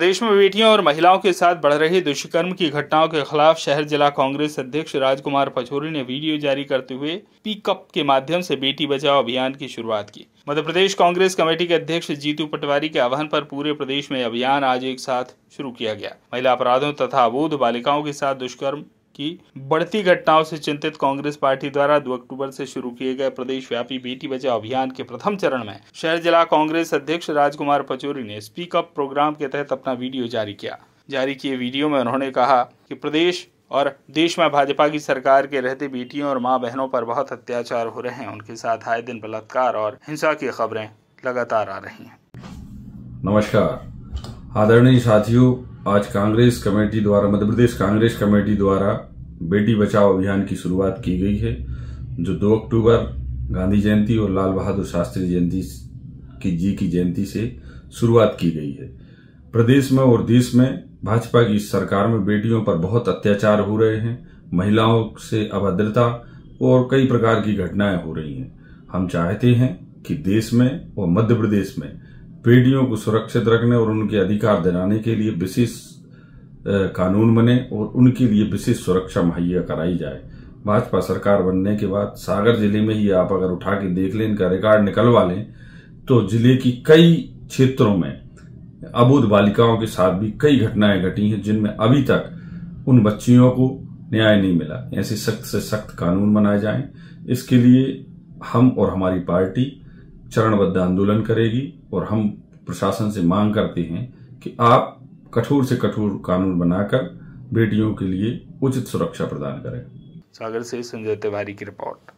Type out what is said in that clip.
प्रदेश में बेटियों और महिलाओं के साथ बढ़ रहे दुष्कर्म की घटनाओं के खिलाफ शहर जिला कांग्रेस अध्यक्ष राजकुमार पचोरी ने वीडियो जारी करते हुए पिकअप के माध्यम से बेटी बचाओ अभियान की शुरुआत की मध्य प्रदेश कांग्रेस कमेटी के अध्यक्ष जीतू पटवारी के आह्वान पर पूरे प्रदेश में अभियान आज एक साथ शुरू किया गया महिला अपराधों तथा अबोध बालिकाओं के साथ दुष्कर्म की बढ़ती घटनाओं से चिंतित कांग्रेस पार्टी द्वारा 2 अक्टूबर से शुरू किए गए प्रदेश व्यापी बेटी बचाओ अभियान के प्रथम चरण में शहर जिला कांग्रेस अध्यक्ष राजकुमार पचोरी ने अप प्रोग्राम के तहत अपना वीडियो जारी किया जारी किए वीडियो में उन्होंने कहा कि प्रदेश और देश में भाजपा की सरकार के रहते बेटियों और माँ बहनों पर बहुत अत्याचार हो रहे हैं उनके साथ आए दिन बलात्कार और हिंसा की खबरें लगातार आ रही हैं नमस्कार आदरणीय साथियों आज कांग्रेस कमेटी द्वारा मध्य प्रदेश कांग्रेस कमेटी द्वारा बेटी बचाओ अभियान की शुरुआत की गई है जो 2 अक्टूबर गांधी जयंती और लाल बहादुर शास्त्री जयंती की जी की जयंती से शुरुआत की गई है प्रदेश में और देश में भाजपा की सरकार में बेटियों पर बहुत अत्याचार हो रहे हैं महिलाओं से अभद्रता और कई प्रकार की घटनाएं हो रही हैं हम चाहते हैं कि देश में और मध्य प्रदेश में बेटियों को सुरक्षित रखने और उनके अधिकार दिलाने के लिए विशेष कानून बने और उनके लिए विशेष सुरक्षा मुहैया कराई जाए भाजपा सरकार बनने के बाद सागर जिले में ही आप अगर उठा के देख लें इनका रिकॉर्ड निकलवा लें तो जिले की कई क्षेत्रों में अबूध बालिकाओं के साथ भी कई घटनाएं घटी हैं जिनमें अभी तक उन बच्चियों को न्याय नहीं मिला ऐसे सख्त से सख्त कानून बनाए जाएं इसके लिए हम और हमारी पार्टी चरणबद्ध आंदोलन करेगी और हम प्रशासन से मांग करते हैं कि आप कठोर से कठोर कानून बनाकर बेटियों के लिए उचित सुरक्षा प्रदान करें सागर से संजय तिवारी की रिपोर्ट